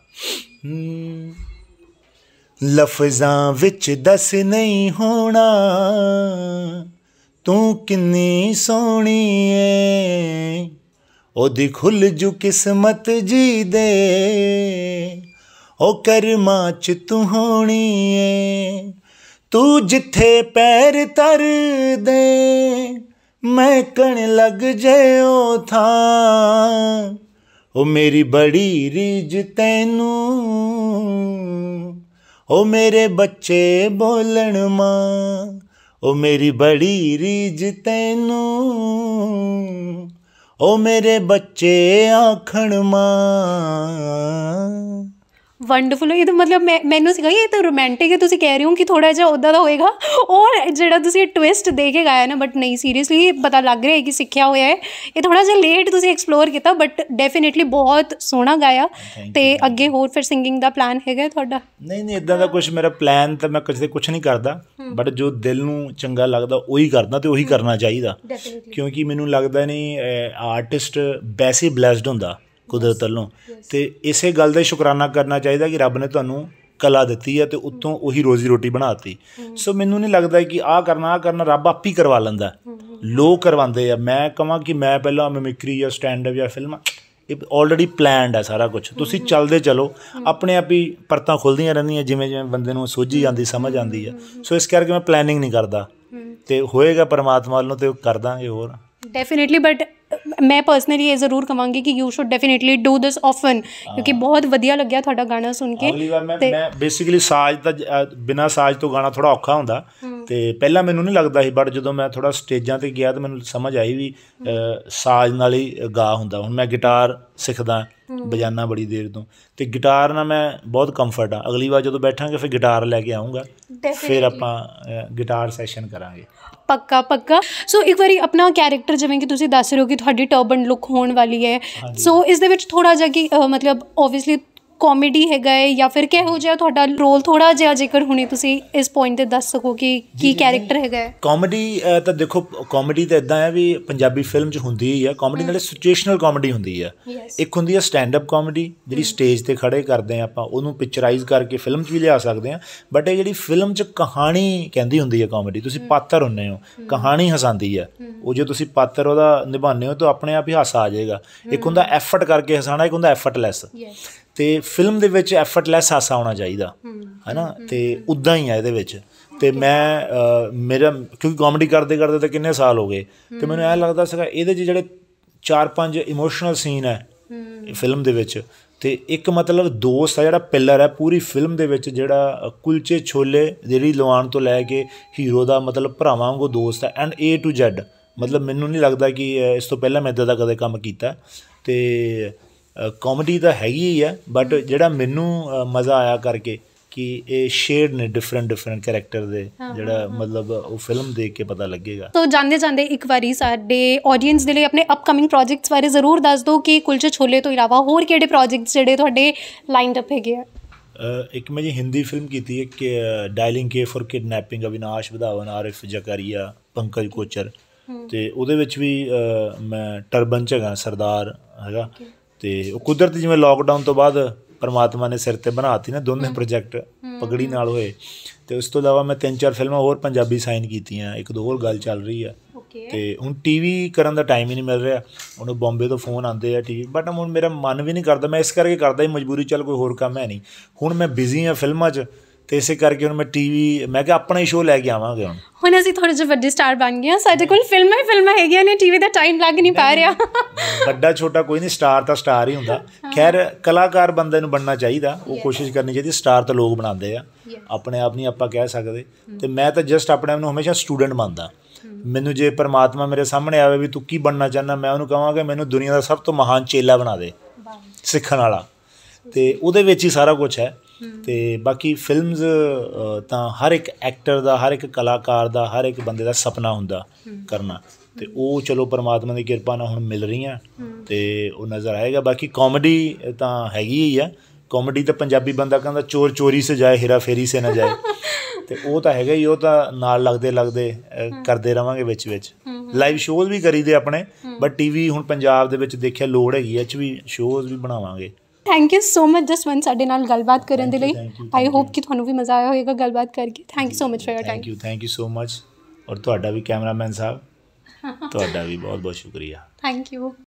ਲਫ਼ਜ਼ਾਂ ਵਿੱਚ ਦੱਸ ਨਹੀਂ ਹੋਣਾ ਤੂੰ ਕਿੰਨੀ ਸੋਹਣੀ ਏ ਉਹਦੀ ਖੁੱਲ ਜੂ ਕਿਸਮਤ ਜੀ ਦੇ ਉਹ ਕਰਮਾਂ ਚ ਤੂੰ ਹੋਣੀ ਏ ਤੂੰ ਜਿੱਥੇ ਪੈਰ ਧਰ ਦੇ ਮਹਿਕਣ ਲੱਗ ਜਿਓ ਥਾਂ ਓ ਮੇਰੀ ਬੜੀ ਰੀਜ ਤੈਨੂੰ ਓ ਮੇਰੇ ਬੱਚੇ ਬੋਲਣ ਮਾਂ ਓ ਮੇਰੀ ਬੜੀ ਰੀਜ ਤੈਨੂੰ ਓ ਮੇਰੇ ਬੱਚੇ ਆਖਣ ਮਾਂ ਵੰਡਰਫੁਲ ਇਹ ਤਾਂ ਮਤਲਬ ਮੈਨੂੰ ਸੀਗਾ ਇਹ ਤਾਂ ਰੋਮਾਂਟਿਕ ਹੈ ਤੁਸੀਂ ਕਹਿ ਰਹੇ ਹੋ ਕਿ ਥੋੜਾ ਜਿਹਾ ਉਦਾਂ ਦਾ ਹੋਏਗਾ ਔਰ ਜਿਹੜਾ ਤੁਸੀਂ ਟਵਿਸਟ ਦੇ ਕੇ ਗਾਇਆ ਨਾ ਬਟ ਨਹੀਂ ਸੀਰੀਅਸਲੀ ਪਤਾ ਲੱਗ ਰਿਹਾ ਹੈ ਕਿ ਸਿੱਖਿਆ ਹੋਇਆ ਹੈ ਇਹ ਥੋੜਾ ਜਿਹਾ ਲੇਟ ਤੁਸੀਂ ਐਕਸਪਲੋਰ ਕੀਤਾ ਬਟ ਡੈਫੀਨਿਟਲੀ ਬਹੁਤ ਸੋਹਣਾ ਗਾਇਆ ਤੇ ਅੱਗੇ ਹੋਰ ਫਿਰ ਸਿੰਗਿੰਗ ਦਾ ਪਲਾਨ ਹੈਗਾ ਤੁਹਾਡਾ ਨਹੀਂ ਨਹੀਂ ਇਦਾਂ ਦਾ ਕੁਝ ਮੇਰਾ ਪਲਾਨ ਤਾਂ ਮੈਂ ਕਿਸੇ ਕੁਝ ਨਹੀਂ ਕਰਦਾ ਬਟ ਜੋ ਦਿਲ ਨੂੰ ਚੰਗਾ ਲੱਗਦਾ ਉਹੀ ਕਰਦਾ ਤੇ ਉਹੀ ਕਰਨਾ ਚਾਹੀਦਾ ਕਿਉਂਕਿ ਮੈਨੂੰ ਲੱਗਦਾ ਨਹੀਂ ਆਰਟਿਸਟ ਵੈਸੇ ਬlesed ਹੁੰਦਾ ਕੁਦਰਤ ਵੱਲੋਂ ਤੇ ਇਸੇ ਗੱਲ ਦਾ ਸ਼ੁਕਰਾਨਾ ਕਰਨਾ ਚਾਹੀਦਾ ਕਿ ਰੱਬ ਨੇ ਤੁਹਾਨੂੰ ਕਲਾ ਦਿੱਤੀ ਹੈ ਤੇ ਉਤੋਂ ਉਹੀ ਰੋਜ਼ੀ ਰੋਟੀ ਬਣਾਤੀ ਸੋ ਮੈਨੂੰ ਨਹੀਂ ਲੱਗਦਾ ਕਿ ਆਹ ਕਰਨਾ ਆਹ ਕਰਨਾ ਰੱਬ ਆਪ ਹੀ ਕਰਵਾ ਲੈਂਦਾ ਲੋਕ ਕਰਵਾਉਂਦੇ ਆ ਮੈਂ ਕਹਾਂ ਕਿ ਮੈਂ ਪਹਿਲਾਂ ਮਿਮਿਕਰੀ ਜਾਂ ਸਟੈਂਡ ਅਪ ਜਾਂ ਫਿਲਮ ਇਹ ਆਲਰੇਡੀ ਪਲਾਨਡ ਹੈ ਸਾਰਾ ਕੁਝ ਤੁਸੀਂ ਚੱਲਦੇ ਚਲੋ ਆਪਣੇ ਆਪ ਹੀ ਪਰਤਾਂ ਖੁੱਲਦੀਆਂ ਰਹਿੰਦੀਆਂ ਜਿਵੇਂ ਜਿਵੇਂ ਬੰਦੇ ਨੂੰ ਸੋਝੀ ਜਾਂਦੀ ਸਮਝ ਆਉਂਦੀ ਹੈ ਸੋ ਇਸ ਕਰਕੇ ਮੈਂ ਪਲੈਨਿੰਗ ਨਹੀਂ ਕਰਦਾ ਤੇ ਹੋਏਗਾ ਪਰਮਾਤਮਾ ਵੱਲੋਂ ਤੇ ਉਹ ਕਰਦਾਂਗੇ ਹੋਰ ਡੈਫੀਨਿਟਲੀ ਬਟ ਮੈਂ ਪਰਸਨਲੀ ਇਹ ਜ਼ਰੂਰ ਕਵਾਂਗੀ ਕਿ you should definitely do this often ਕਿਉਂਕਿ ਬਹੁਤ ਵਧੀਆ ਲੱਗਿਆ ਤੁਹਾਡਾ ਗਾਣਾ ਸੁਣ ਕੇ ਅਗਲੀ ਵਾਰ ਮੈਂ ਮੈਂ ਬੇਸਿਕਲੀ ਸਾਜ਼ ਦਾ ਬਿਨਾ ਸਾਜ਼ ਤੋਂ ਗਾਣਾ ਥੋੜਾ ਔਖਾ ਹੁੰਦਾ ਤੇ ਪਹਿਲਾਂ ਮੈਨੂੰ ਨਹੀਂ ਲੱਗਦਾ ਸੀ ਬਟ ਜਦੋਂ ਮੈਂ ਥੋੜਾ ਸਟੇਜਾਂ ਤੇ ਗਿਆ ਤਾਂ ਮੈਨੂੰ ਸਮਝ ਆਈ ਵੀ ਸਾਜ਼ ਨਾਲ ਹੀ ਗਾ ਹੁੰਦਾ ਹੁਣ ਮੈਂ ਗਿਟਾਰ ਸਿੱਖਦਾ ਬਜਾਨਾ ਬੜੀ ਦੇਰ ਤੋਂ ਤੇ ਗਿਟਾਰ ਨਾਲ ਮੈਂ ਬਹੁਤ ਕੰਫਰਟ ਆ ਅਗਲੀ ਵਾਰ ਜਦੋਂ ਬੈਠਾਂਗੇ ਫਿਰ ਗਿਟਾਰ ਲੈ ਕੇ ਆਉਂਗਾ ਫਿਰ ਆਪਾਂ ਗਿਟਾਰ ਸੈਸ਼ਨ ਕਰਾਂਗੇ ਪੱਕਾ ਪੱਕਾ ਸੋ ਇੱਕ ਵਾਰੀ ਆਪਣਾ ਕੈਰੈਕਟਰ ਜਿਵੇਂ ਕਿ ਤੁਸੀਂ ਦੱਸ ਰਹੇ ਹੋ ਕਿ ਤੁਹਾਡੀ ਟਰਬਨ ਲੁੱਕ ਹੋਣ ਵਾਲੀ ਹੈ ਸੋ ਇਸ ਦੇ ਵਿੱਚ ਥੋੜਾ ਜਿਹਾ ਕਿ ਮਤਲਬ ਆਬਵੀਅਸਲੀ ਕਾਮੇਡੀ ਹੈਗਾ ਹੈ ਜਾਂ ਫਿਰ ਕਿਹੋ ਜਿਹਾ ਤੁਹਾਡਾ ਰੋਲ ਥੋੜਾ ਜਿਹਾ ਜੇਕਰ ਹੁਣੇ ਤੁਸੀਂ ਇਸ ਪੁਆਇੰਟ ਤੇ ਦੱਸ ਸਕੋ ਕਿ ਕੀ ਕੈਰੈਕਟਰ ਹੈਗਾ ਹੈ ਕਾਮੇਡੀ ਤਾਂ ਦੇਖੋ ਕਾਮੇਡੀ ਤਾਂ ਇਦਾਂ ਹੈ ਵੀ ਪੰਜਾਬੀ ਫਿਲਮ 'ਚ ਹੁੰਦੀ ਹੀ ਹੈ ਕਾਮੇਡੀ ਨਾਲੇ ਸਿਚੁਏਸ਼ਨਲ ਕਾਮੇਡੀ ਹੁੰਦੀ ਹੈ ਇੱਕ ਹੁੰਦੀ ਹੈ ਸਟੈਂਡ ਅਪ ਕਾਮੇਡੀ ਜਿਹੜੀ ਸਟੇਜ ਤੇ ਖੜੇ ਕਰਦੇ ਆ ਆਪਾਂ ਉਹਨੂੰ ਪਿਕਚਰਾਈਜ਼ ਕਰਕੇ ਫਿਲਮ 'ਚ ਵੀ ਲਿਆ ਸਕਦੇ ਆ ਬਟ ਇਹ ਜਿਹੜੀ ਫਿਲਮ 'ਚ ਕਹਾਣੀ ਕਹਿੰਦੀ ਹੁੰਦੀ ਹੈ ਕਾਮੇਡੀ ਤੁਸੀਂ ਪਾਤਰ ਹੁੰਨੇ ਹੋ ਕਹਾਣੀ ਹਸਾਉਂਦੀ ਹੈ ਉਹ ਜੇ ਤੁਸੀਂ ਪਾਤਰ ਉਹਦਾ ਨਿਭਾਉਂਦੇ ਹੋ ਤਾਂ ਆਪਣੇ ਆਪ ਹੀ ਹਾਸਾ ਆ ਜਾਏਗਾ ਇੱਕ ਹੁੰਦਾ ਐਫਰਟ ਕਰਕੇ ਹਸਾਣਾ ਇੱਕ ਹੁੰਦਾ ਐਫਰਟਲੈਸ ਤੇ ਫਿਲਮ ਦੇ ਵਿੱਚ ਐਫਰਟਲੈਸ ਹਾਸਾ ਹੋਣਾ ਚਾਹੀਦਾ ਹੈਨਾ ਤੇ ਉਦਾਂ ਹੀ ਆ ਇਹਦੇ ਵਿੱਚ ਤੇ ਮੈਂ ਮੇਰਾ ਕਿਉਂਕਿ ਕਾਮੇਡੀ ਕਰਦੇ ਕਰਦੇ ਤਾਂ ਕਿੰਨੇ ਸਾਲ ਹੋ ਗਏ ਤੇ ਮੈਨੂੰ ਐ ਲੱਗਦਾ ਸੀਗਾ ਇਹਦੇ ਜਿਹੜੇ ਚਾਰ ਪੰਜ ਇਮੋਸ਼ਨਲ ਸੀਨ ਹੈ ਫਿਲਮ ਦੇ ਵਿੱਚ ਤੇ ਇੱਕ ਮਤਲਬ ਦੋਸਤ ਆ ਜਿਹੜਾ ਪਿਲਰ ਹੈ ਪੂਰੀ ਫਿਲਮ ਦੇ ਵਿੱਚ ਜਿਹੜਾ ਕੁਲਚੇ ਛੋਲੇ ਜਿਹੜੀ ਲਵਾਨ ਤੋਂ ਲੈ ਕੇ ਹੀਰੋ ਦਾ ਮਤਲਬ ਭਰਾਵਾਂ ਵਾਂਗੂ ਦੋਸਤ ਹੈ ਐਂਡ A ਟੂ Z ਮਤਲਬ ਮੈਨੂੰ ਨਹੀਂ ਲੱਗਦਾ ਕਿ ਇਸ ਤੋਂ ਪਹਿਲਾਂ ਮੈਂ ਇਦਾਂ ਦਾ ਕਦੇ ਕੰਮ ਕੀਤਾ ਤੇ ਕਾਮੇਡੀ ਤਾਂ ਹੈਗੀ ਹੀ ਆ ਬਟ ਜਿਹੜਾ ਮੈਨੂੰ ਮਜ਼ਾ ਆਇਆ ਕਰਕੇ ਕਿ ਇਹ ਸ਼ੇਡ ਨੇ ਡਿਫਰੈਂਟ ਡਿਫਰੈਂਟ ਕੈਰੈਕਟਰ ਦੇ ਜਿਹੜਾ ਮਤਲਬ ਉਹ ਫਿਲਮ ਦੇਖ ਕੇ ਪਤਾ ਲੱਗੇਗਾ ਤੋਂ ਜਾਂਦੇ ਜਾਂਦੇ ਇੱਕ ਵਾਰੀ ਸਾਡੇ ਆਡੀਅנס ਦੇ ਲਈ ਆਪਣੇ ਅਪਕਮਿੰਗ ਪ੍ਰੋਜੈਕਟਸ ਬਾਰੇ ਜ਼ਰੂਰ ਦੱਸ ਦਿਓ ਕਿ ਕੁਲਚੇ ਛੋਲੇ ਤੋਂ ਇਲਾਵਾ ਹੋਰ ਕਿਹੜੇ ਪ੍ਰੋਜੈਕਟਸ ਜਿਹੜੇ ਤੁਹਾਡੇ ਲਾਈਨਡ ਅਪ ਹੈਗੇ ਆ ਇੱਕ ਮੈਂ ਜੀ ਹਿੰਦੀ ਫਿਲਮ ਕੀਤੀ ਹੈ ਕਿ dialling K for kidnapping Avinash Wadhawan Arif Zakaria Pankaj Kochhar ਤੇ ਉਹਦੇ ਵਿੱਚ ਵੀ ਮੈਂ ਟਰਬਨ ਚਗਾ ਸਰਦਾਰ ਹੈਗਾ ਤੇ ਉਹ ਕੁਦਰਤ ਜਿਵੇਂ ਲਾਕਡਾਊਨ ਤੋਂ ਬਾਅਦ ਪਰਮਾਤਮਾ ਨੇ ਸਿਰ ਤੇ ਬਣਾਤੀ ਨਾ ਦੋਨੇ ਪ੍ਰੋਜੈਕਟ ਪਗੜੀ ਨਾਲ ਹੋਏ ਤੇ ਉਸ ਤੋਂ ਇਲਾਵਾ ਮੈਂ ਤਿੰਨ ਚਾਰ ਫਿਲਮਾਂ ਹੋਰ ਪੰਜਾਬੀ ਸਾਈਨ ਕੀਤੀਆਂ ਇੱਕ ਦੋ ਹੋਰ ਗੱਲ ਚੱਲ ਰਹੀ ਆ ਤੇ ਹੁਣ ਟੀਵੀ ਕਰਨ ਦਾ ਟਾਈਮ ਹੀ ਨਹੀਂ ਮਿਲ ਰਿਹਾ ਹੁਣ ਬੰਬੇ ਤੋਂ ਫੋਨ ਆਉਂਦੇ ਆ ਟੀਵੀ ਬਟ ਹੁਣ ਮੇਰਾ ਮਨ ਵੀ ਨਹੀਂ ਕਰਦਾ ਮੈਂ ਇਸ ਕਰਕੇ ਕਰਦਾ ਹੀ ਮਜਬੂਰੀ ਚੱਲ ਕੋਈ ਹੋਰ ਕੰਮ ਹੈ ਨਹੀਂ ਹੁਣ ਮੈਂ ਬਿਜ਼ੀ ਆ ਫਿਲਮਾਂ 'ਚ ਤੇ ਇਸੇ ਕਰਕੇ ਹੁਣ ਮੈਂ ਟੀਵੀ ਮੈਂ ਕਿਹਾ ਆਪਣਾ ਹੀ ਸ਼ੋਅ ਲੈ ਕੇ ਆਵਾਂਗੇ ਹੁਣ ਹੁਣ ਅਸੀਂ ਥੋੜੇ ਜਿਹਾ ਵੱਡੇ ਸਟਾਰ ਬਣ ਗਏ ਆ ਸਾਡੇ ਕੋਲ ਫਿਲਮਾਂ ਹੀ ਫਿਲਮਾਂ ਹੈਗੀਆਂ ਨੇ ਟੀਵੀ ਦਾ ਟਾਈਮ ਲੱਗ ਨਹੀਂ ਪਾ ਰਿਹਾ ਵੱਡਾ ਛੋਟਾ ਕੋਈ ਨਹੀਂ ਸਟਾਰ ਤਾਂ ਸਟਾਰ ਹੀ ਹੁੰਦਾ ਖੈਰ ਕਲਾਕਾਰ ਬੰਦੇ ਨੂੰ ਬਣਨਾ ਚਾਹੀਦਾ ਉਹ ਕੋਸ਼ਿਸ਼ ਕਰਨੀ ਚਾਹੀਦੀ ਸਟਾਰ ਤਾਂ ਲੋਕ ਬਣਾਉਂਦੇ ਆ ਆਪਣੇ ਆਪ ਨਹੀਂ ਆਪਾਂ ਕਹਿ ਸਕਦੇ ਤੇ ਮੈਂ ਤਾਂ ਜਸਟ ਆਪਣੇ ਆਪ ਨੂੰ ਹਮੇਸ਼ਾ ਸਟੂਡੈਂਟ ਮੰਨਦਾ ਮੈਨੂੰ ਜੇ ਪਰਮਾਤਮਾ ਮੇਰੇ ਸਾਹਮਣੇ ਆਵੇ ਵੀ ਤੂੰ ਕੀ ਬਣਨਾ ਚਾਹਨਾ ਮੈਂ ਉਹਨੂੰ ਕਹਾਂਗਾ ਮੈਨੂੰ ਦੁਨੀਆ ਦਾ ਸਭ ਤੋਂ ਮਹਾਨ ਚੇਲਾ ਬਣਾ ਦੇ ਸਿੱਖਣ ਵਾਲਾ ਤੇ ਉਹਦੇ ਵਿੱਚ ਹੀ ਸਾਰਾ ਕੁਝ ਹੈ ਤੇ ਬਾਕੀ ਫਿਲਮਸ ਤਾਂ ਹਰ ਇੱਕ ਐਕਟਰ ਦਾ ਹਰ ਇੱਕ ਕਲਾਕਾਰ ਦਾ ਹਰ ਇੱਕ ਬੰਦੇ ਦਾ ਸੁਪਨਾ ਹੁੰਦਾ ਕਰਨਾ ਤੇ ਉਹ ਚਲੋ ਪਰਮਾਤਮਾ ਦੀ ਕਿਰਪਾ ਨਾਲ ਹੁਣ ਮਿਲ ਰਹੀਆਂ ਤੇ ਉਹ ਨਜ਼ਰ ਆਏਗਾ ਬਾਕੀ ਕਾਮੇਡੀ ਤਾਂ ਹੈਗੀ ਹੀ ਆ ਕਾਮੇਡੀ ਤਾਂ ਪੰਜਾਬੀ ਬੰਦਾ ਕਹਿੰਦਾ ਚੋਰ ਚੋਰੀ ਸੇ ਜਾਏ ਹੀਰਾ ਫੇਰੀ ਸੇ ਨਾ ਜਾਏ ਤੇ ਉਹ ਤਾਂ ਹੈਗਾ ਹੀ ਉਹ ਤਾਂ ਨਾਲ ਲੱਗਦੇ ਲੱਗਦੇ ਕਰਦੇ ਰਵਾਂਗੇ ਵਿੱਚ ਵਿੱਚ ਲਾਈਵ ਸ਼ੋਅ ਵੀ ਕਰੀਦੇ ਆਪਣੇ ਬਟ ਟੀਵੀ ਹੁਣ ਪੰਜਾਬ ਦੇ ਵਿੱਚ ਦੇਖਿਆ ਲੋੜ ਹੈਗੀ ਐ ਚ ਵੀ ਸ਼ੋਅਜ਼ ਵੀ ਬਣਾਵਾਂਗੇ thank you so much one ਸਾਡੇ ਨਾਲ ਗੱਲਬਾਤ ਕਰਨ ਦੇ ਲਈ ਆਈ ਹੋਪ ਕਿ ਤੁਹਾਨੂੰ ਵੀ ਮਜ਼ਾ ਆਇਆ ਹੋਵੇਗਾ ਗੱਲਬਾਤ ਕਰਕੇ thank you so much for your time thank you thank you so much ਔਰ ਤੁਹਾਡਾ ਵੀ ਕੈਮਰਾਮੈਨ ਸਾਹਿਬ ਤੁਹਾਡਾ ਵੀ ਬਹੁਤ ਬਹੁਤ ਸ਼ੁਕਰੀਆ ਥੈਂਕ ਯੂ